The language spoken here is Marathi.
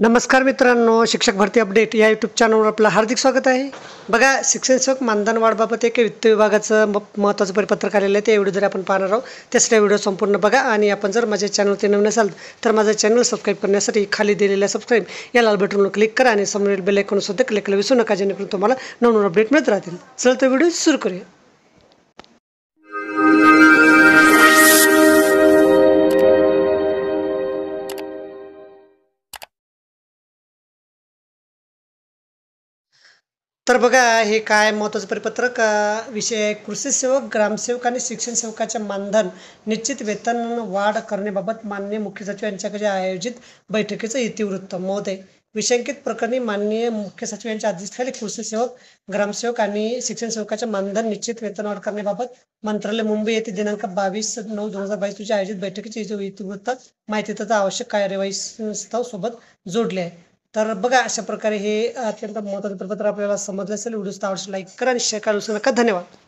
नमस्कार मित्रांनो शिक्षक भरती अपडेट या यूट्यूब चॅनलवर आपलं हार्दिक स्वागत आहे बघा शिक्षण सेवक वाढबाबत एक वित्त विभागाचं म महत्त्वाचं परिपत्रक आलेलं आहे ते व्हिडिओ जर आपण पाहणार आहोत त्यासाठी व्हिडिओ संपूर्ण बघा आणि आपण जर माझ्या ते नवीन असाल तर माझं चॅनल सबस्क्राईब करण्यासाठी खाली दिलेल्या सबस्क्राईब या लाल बटनवर क्लिक करा आणि समोर बेल आयकॉनसुद्धा क्लिक केलं विसरू नका जेणेकरून तुम्हाला नवनवीन अपडेट मिळत राहतील चल तर व्हिडिओ सुरू करूया तर बघा हे काय महत्त्वाचं परिपत्रक विषय कृषी सेवक ग्रामसेवक आणि शिक्षण सेवकाचे मानधन निश्चित वेतन वाढ करण्याबाबत माननीय मुख्य सचिव यांच्याकडे आयोजित बैठकीचं इतिवृत्त महोदय विषयांकित प्रकरणी माननीय मुख्य सचिव यांच्या कृषी सेवक ग्रामसेवक आणि शिक्षण सेवकाचे मानधन निश्चित वेतन वाढ करण्याबाबत मंत्रालय मुंबई येथे दिनांक बावीस नऊ दोन हजार बावीस रोजी आयोजित बैठकीचे इतिवृत्त माहिती तथा आवश्यक कार्यवाही संस्थांसोबत जोडले आहे तर बघा अशा प्रकारे हे अत्यंत महत्त्वाचं प्रपत्र आपल्याला समजलं असेल व्हिडिओ आवडला लाईक करा आणि शेअर करा नका धन्यवाद